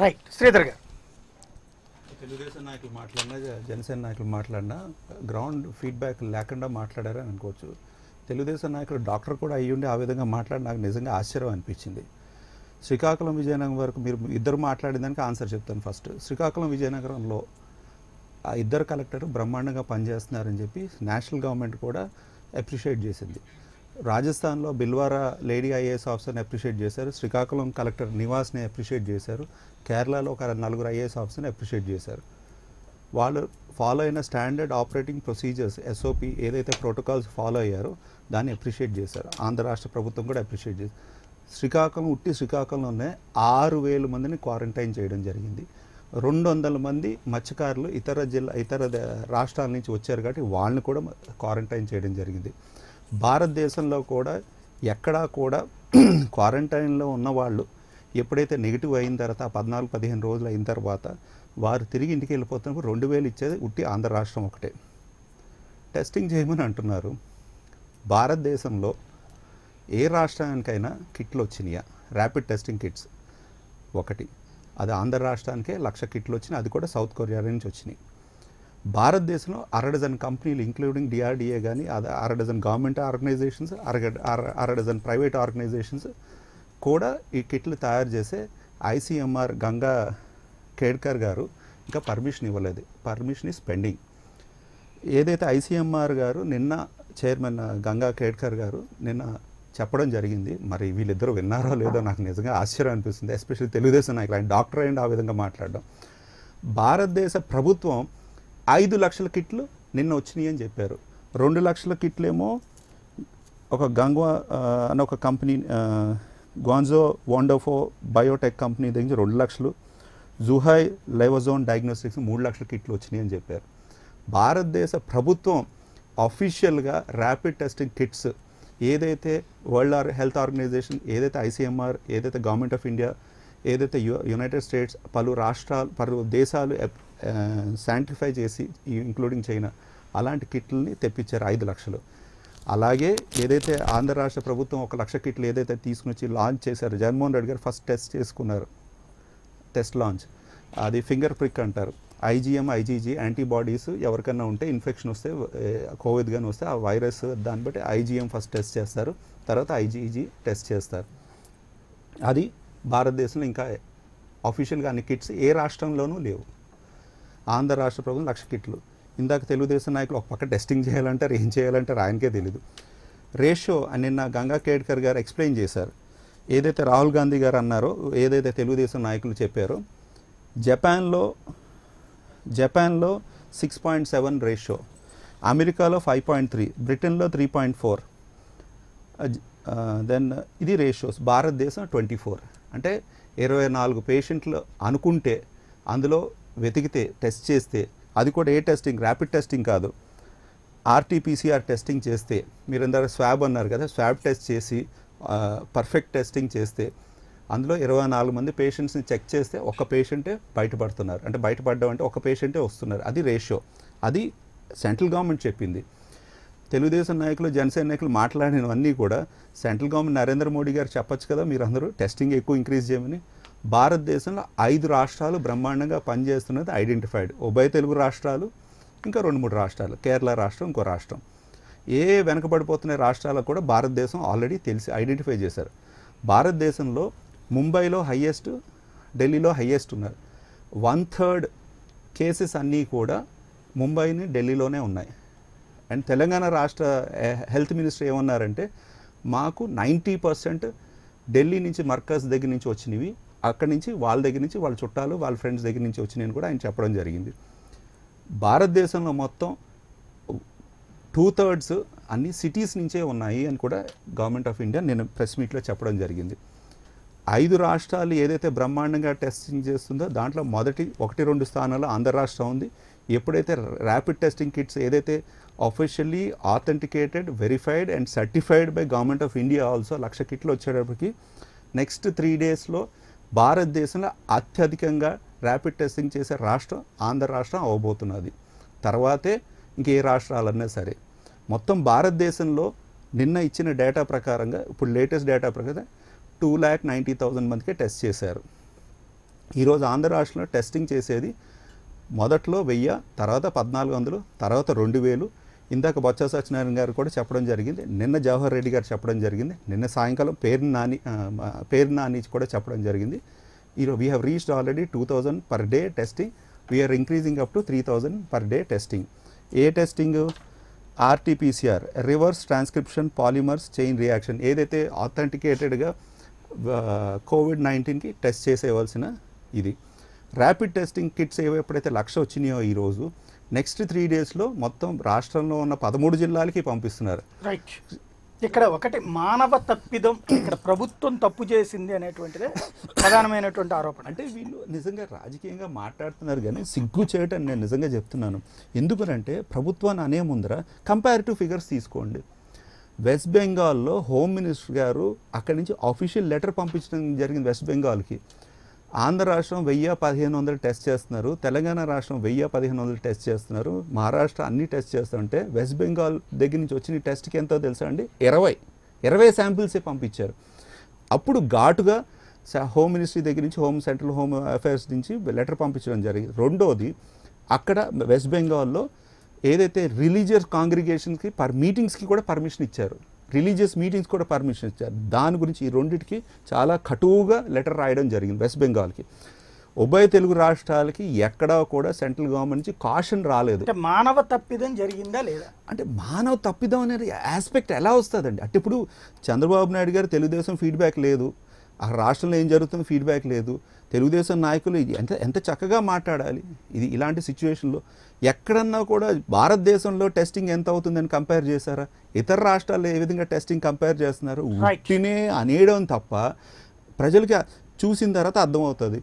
right Telugu Desam నాయకులు మాట్లాడినా జనసేన నాయకులు మాట్లాడినా గ్రౌండ్ ఫీడ్బ్యాక్ లేకుండా మాట్లాడారని అనుకోవచ్చు తెలుగుదేశం నాయకులు డాక్టర్ కూడా అయ్యుండి ఆ విధంగా మాట్లాడి నాకు నిజంగా ఆశ్చర్యం అనిపించింది శ్రీకాకుళం విజయనగరం వరకు మీరు ఇద్దరు మాట్లాడిన దానికి ఆన్సర్ చెప్తాను ఫస్ట్ శ్రీకాకుళం విజయనగరంలో ఆ ఇద్దరు కలెక్టర్ బ్రహ్మాండంగా పనిచేస్తున్నారని చెప్పి నేషనల్ గవర్నమెంట్ కూడా అప్రిషియేట్ చేసింది రాజస్థాన్లో బిల్వారా లేడీ ఐఏఎస్ ఆఫీసర్ని అప్రిషియేట్ చేశారు శ్రీకాకుళం కలెక్టర్ నివాస్ని అప్రిషియేట్ చేశారు కేరళలో ఒక నలుగురు ఐఏఎస్ ఆఫీసర్ని అప్రిషియేట్ చేశారు వాళ్ళు ఫాలో అయిన స్టాండర్డ్ ఆపరేటింగ్ ప్రొసీజర్స్ ఎస్ఓపి ఏదైతే ప్రోటోకాల్స్ ఫాలో అయ్యారో దాన్ని అప్రిషియేట్ చేశారు ఆంధ్ర రాష్ట్ర ప్రభుత్వం కూడా అప్రిషియేట్ చేశారు శ్రీకాకుళం ఉట్టి శ్రీకాకుళంలోనే ఆరు వేల మందిని క్వారంటైన్ చేయడం జరిగింది రెండు వందల మంది మత్స్యకారులు ఇతర జిల్లా ఇతర రాష్ట్రాల నుంచి వచ్చారు కాబట్టి వాళ్ళని కూడా క్వారంటైన్ చేయడం జరిగింది భారతదేశంలో కూడా ఎక్కడా కూడా క్వారంటైన్లో ఉన్నవాళ్ళు ఎప్పుడైతే నెగిటివ్ అయిన తర్వాత పద్నాలుగు పదిహేను రోజులు అయిన తర్వాత వారు తిరిగి ఇంటికి వెళ్ళిపోతున్నప్పుడు రెండు వేలు ఇచ్చేది ఉట్టి ఆంధ్ర రాష్ట్రం ఒకటే టెస్టింగ్ చేయమని అంటున్నారు భారతదేశంలో ఏ రాష్ట్రానికైనా కిట్లు వచ్చినాయా ర్యాపిడ్ టెస్టింగ్ కిట్స్ ఒకటి అది ఆంధ్ర రాష్ట్రానికే లక్ష కిట్లు వచ్చినాయి అది కూడా సౌత్ కొరియా నుంచి వచ్చినాయి భారతదేశంలో అర డజన్ కంపెనీలు ఇంక్లూడింగ్ డిఆర్డిఏ కానీ అర డజన్ గవర్నమెంట్ ఆర్గనైజేషన్స్ అర అర డజన్ ప్రైవేట్ ఆర్గనైజేషన్స్ కూడా ఈ కిట్లు తయారు చేసే ఐసీఎంఆర్ గంగా కేడ్కర్ గారు ఇంకా పర్మిషన్ ఇవ్వలేదు పర్మిషన్ ఈజ్ పెండింగ్ ఏదైతే ఐసీఎంఆర్ గారు నిన్న చైర్మన్ గంగా కేడ్కర్ గారు నిన్న చెప్పడం జరిగింది మరి వీళ్ళిద్దరూ విన్నారో లేదో నాకు నిజంగా ఆశ్చర్యం అనిపిస్తుంది ఎస్పెషల్లీ తెలుగుదేశం నాయకులు ఆయన డాక్టర్ అయ్యండి ఆ విధంగా మాట్లాడడం భారతదేశ ప్రభుత్వం ఐదు లక్షల కిట్లు నిన్న వచ్చినాయి అని చెప్పారు రెండు లక్షల కిట్లు ఏమో ఒక గంగ్వా అని ఒక company Guangzhou Wondfo biotech company దగ్గర నుంచి రెండు లక్షలు జుహై లైవజోన్ డయాగ్నోస్టిక్స్ మూడు లక్షల కిట్లు వచ్చినాయి అని చెప్పారు భారతదేశ ప్రభుత్వం అఫీషియల్గా ర్యాపిడ్ టెస్టింగ్ కిట్స్ ఏదైతే వరల్డ్ హెల్త్ ఆర్గనైజేషన్ ఏదైతే ఐసీఎంఆర్ ఏదైతే గవర్నమెంట్ ఆఫ్ ఇండియా ఏదైతే యునైటెడ్ స్టేట్స్ పలు రాష్ట్రాలు పలు దేశాలు శాంటిఫై చేసి ఇంక్లూడింగ్ చైనా అలాంటి కిట్లని తెప్పించారు ఐదు లక్షలు అలాగే ఏదైతే ఆంధ్ర రాష్ట్ర ప్రభుత్వం ఒక లక్ష కిట్లు ఏదైతే తీసుకుని లాంచ్ చేశారు జగన్మోహన్ రెడ్డి గారు ఫస్ట్ టెస్ట్ చేసుకున్నారు టెస్ట్ లాంచ్ అది ఫింగర్ ప్రిక్ అంటారు ఐజీఎం ఐజీజీ యాంటీబాడీస్ ఎవరికైనా ఉంటే ఇన్ఫెక్షన్ వస్తే కోవిడ్ కానీ వస్తే ఆ వైరస్ దాన్ని బట్టి ఐజీఎం ఫస్ట్ టెస్ట్ చేస్తారు తర్వాత ఐజీజీ టెస్ట్ చేస్తారు అది భారతదేశంలో ఇంకా అఫీషియల్గా అన్ని కిట్స్ ఏ రాష్ట్రంలోనూ లేవు ఆంధ్ర రాష్ట్ర ప్రభుత్వం లక్ష కిట్లు ఇందాక తెలుగుదేశం నాయకులు ఒక పక్క టెస్టింగ్ చేయాలంటారు ఏం చేయాలంటారు ఆయనకే తెలియదు రేషో అని నిన్న గంగా కేడ్కర్ గారు ఎక్స్ప్లెయిన్ చేశారు ఏదైతే రాహుల్ గాంధీ గారు అన్నారో ఏదైతే తెలుగుదేశం నాయకులు చెప్పారో జపాన్లో జపాన్లో సిక్స్ పాయింట్ సెవెన్ రేషో అమెరికాలో ఫైవ్ పాయింట్ త్రీ బ్రిటన్లో త్రీ పాయింట్ ఫోర్ దెన్ ఇది రేషియోస్ భారతదేశం ట్వంటీ ఫోర్ అంటే ఇరవై నాలుగు పేషెంట్లు అనుకుంటే అందులో వెతికితే టెస్ట్ చేస్తే అది కూడా ఏ టెస్టింగ్ ర్యాపిడ్ టెస్టింగ్ కాదు ఆర్టీపీసీఆర్ టెస్టింగ్ చేస్తే మీరు స్వాబ్ అన్నారు కదా స్వాబ్ టెస్ట్ చేసి పర్ఫెక్ట్ టెస్టింగ్ చేస్తే అందులో ఇరవై నాలుగు మంది పేషెంట్స్ని చెక్ చేస్తే ఒక పేషెంటే బయటపడుతున్నారు అంటే బయటపడడం అంటే ఒక పేషెంటే వస్తున్నారు అది రేషియో అది సెంట్రల్ గవర్నమెంట్ చెప్పింది తెలుగుదేశం నాయకులు జనసేన నాయకులు మాట్లాడినవన్నీ కూడా సెంట్రల్ గవర్నమెంట్ నరేంద్ర మోడీ గారు చెప్పచ్చు కదా మీరు అందరూ టెస్టింగ్ ఎక్కువ ఇంక్రీజ్ చేయమని భారతదేశంలో ఐదు రాష్ట్రాలు బ్రహ్మాండంగా పనిచేస్తున్నది ఐడెంటిఫైడ్ ఉభయ తెలుగు రాష్ట్రాలు ఇంకా రెండు మూడు రాష్ట్రాలు కేరళ రాష్ట్రం ఇంకో రాష్ట్రం ఏ వెనకబడిపోతున్న రాష్ట్రాలకు కూడా భారతదేశం ఆల్రెడీ తెలిసి ఐడెంటిఫై చేశారు భారతదేశంలో ముంబైలో హయ్యెస్ట్ ఢిల్లీలో హయ్యెస్ట్ ఉన్నారు వన్ థర్డ్ కేసెస్ అన్నీ కూడా ముంబైని ఢిల్లీలోనే ఉన్నాయి అండ్ తెలంగాణ రాష్ట్ర హెల్త్ మినిస్టర్ ఏమన్నారంటే మాకు నైంటీ పర్సెంట్ ఢిల్లీ నుంచి మర్కజ్ దగ్గర నుంచి వచ్చినవి అక్కడి నుంచి వాళ్ళ దగ్గర నుంచి వాళ్ళ చుట్టాలు వాళ్ళ ఫ్రెండ్స్ దగ్గర నుంచి వచ్చినాయని కూడా ఆయన చెప్పడం జరిగింది భారతదేశంలో మొత్తం టూ థర్డ్స్ అన్ని సిటీస్ నుంచే ఉన్నాయి అని కూడా గవర్నమెంట్ ఆఫ్ ఇండియా నేను ప్రెస్ మీట్లో చెప్పడం జరిగింది ఐదు రాష్ట్రాలు ఏదైతే బ్రహ్మాండంగా టెస్టింగ్ చేస్తుందో దాంట్లో మొదటి ఒకటి రెండు స్థానాల్లో ఆంధ్ర రాష్ట్రం ఉంది ఎప్పుడైతే ర్యాపిడ్ టెస్టింగ్ కిట్స్ ఏదైతే officially authenticated verified and certified by government of India also lakh కిట్లు వచ్చేటప్పటికి నెక్స్ట్ త్రీ డేస్లో భారతదేశంలో అత్యధికంగా ర్యాపిడ్ టెస్టింగ్ చేసే రాష్ట్రం ఆంధ్ర రాష్ట్రం అవ్వబోతున్నది తర్వాతే ఇంకే రాష్ట్రాలన్నా సరే మొత్తం భారతదేశంలో నిన్న ఇచ్చిన డేటా ప్రకారంగా ఇప్పుడు లేటెస్ట్ డేటా ప్రకారం టూ ల్యాక్ నైంటీ థౌజండ్ మందికే టెస్ట్ చేశారు ఈరోజు ఆంధ్ర రాష్ట్రంలో టెస్టింగ్ చేసేది మొదట్లో వెయ్యి తర్వాత పద్నాలుగు వందలు తర్వాత రెండు వేలు ఇందాక బొత్స సత్యనారాయణ గారు కూడా చెప్పడం జరిగింది నిన్న జవహర్ రెడ్డి గారు చెప్పడం జరిగింది నిన్న సాయంకాలం పేరు నాని పేరు నాని కూడా చెప్పడం జరిగింది ఈ we have reached already two thousand per day testing we are increasing up to three thousand per day testing ఏ testing RTPCR reverse transcription polymers chain reaction ఏదైతే ఆథెంటికేటెడ్గా కోవిడ్ నైన్టీన్కి టెస్ట్ చేసేవలసిన ఇది ర్యాపిడ్ టెస్టింగ్ కిట్స్ ఏవో ఎప్పుడైతే లక్ష వచ్చినాయో ఈరోజు నెక్స్ట్ త్రీ డేస్లో మొత్తం రాష్ట్రంలో ఉన్న పదమూడు జిల్లాలకి పంపిస్తున్నారు రైట్ ఇక్కడ ఒకటి మానవ తప్పిదం ఇక్కడ ప్రభుత్వం తప్పు చేసింది అనేటువంటిదే ప్రధానమైనటువంటి ఆరోపణ అంటే వీళ్ళు నిజంగా రాజకీయంగా మాట్లాడుతున్నారు కానీ సిగ్గు చేయటం నేను నిజంగా చెప్తున్నాను ఎందుకనంటే ప్రభుత్వాన్ని అనే ముందర కంపారిటివ్ ఫిగర్స్ తీసుకోండి వెస్ట్ బెంగాల్లో హోమ్ మినిస్టర్ గారు అక్కడి నుంచి ఆఫీషియల్ లెటర్ పంపించడం జరిగింది వెస్ట్ బెంగాల్కి ఆంధ్ర రాష్ట్రం వెయ్యి పదిహేను వందలు టెస్ట్ చేస్తున్నారు తెలంగాణ రాష్ట్రం వెయ్యి పదిహేను వందలు టెస్ట్ చేస్తున్నారు మహారాష్ట్ర అన్ని టెస్ట్ చేస్తుంటే వెస్ట్ బెంగాల్ దగ్గర నుంచి వచ్చిన టెస్ట్కి ఎంతో తెలుసా అండి ఇరవై ఇరవై శాంపిల్సే పంపించారు అప్పుడు ఘాటుగా హోమ్ మినిస్ట్రీ దగ్గర నుంచి హోమ్ సెంట్రల్ హోమ్ అఫైర్స్ నుంచి లెటర్ పంపించడం జరిగింది రెండోది అక్కడ వెస్ట్ బెంగాల్లో ఏదైతే రిలీజియస్ కాంగ్రిగేషన్స్కి పర్ మీటింగ్స్కి కూడా పర్మిషన్ ఇచ్చారు రిలీజియస్ మీటింగ్స్ కూడా పర్మిషన్ ఇచ్చారు దాని గురించి ఈ రెండింటికి చాలా కటువుగా లెటర్ రాయడం జరిగింది వెస్ట్ బెంగాల్కి ఉభయ తెలుగు రాష్ట్రాలకి ఎక్కడా కూడా సెంట్రల్ గవర్నమెంట్ నుంచి కాషన్ రాలేదు అంటే మానవ తప్పిదం జరిగిందా లేదా అంటే మానవ తప్పిదం అనేది ఆస్పెక్ట్ ఎలా వస్తుందండి అంటే ఇప్పుడు చంద్రబాబు నాయుడు గారు తెలుగుదేశం ఫీడ్బ్యాక్ లేదు ఆ రాష్ట్రంలో ఏం జరుగుతుందో ఫీడ్బ్యాక్ లేదు తెలుగుదేశం నాయకులు ఎంత ఎంత చక్కగా మాట్లాడాలి ఇది ఇలాంటి సిచ్యువేషన్లో ఎక్కడన్నా కూడా భారతదేశంలో టెస్టింగ్ ఎంత అవుతుందని కంపేర్ చేశారా ఇతర రాష్ట్రాల్లో ఏ విధంగా టెస్టింగ్ కంపేర్ చేస్తున్నారు ఉట్టినే అనేయడం తప్ప ప్రజలకి చూసిన తర్వాత అర్థమవుతుంది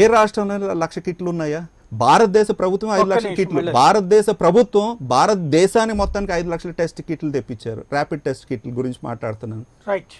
ఏ రాష్ట్రంలో లక్ష కిట్లు ఉన్నాయా భారతదేశ ప్రభుత్వం ఐదు లక్షల కిట్లు భారతదేశ ప్రభుత్వం భారతదేశాన్ని మొత్తానికి ఐదు లక్షల టెస్ట్ కిట్లు తెప్పించారు ర్యాపిడ్ టెస్ట్ కిట్ల గురించి మాట్లాడుతున్నాను రైట్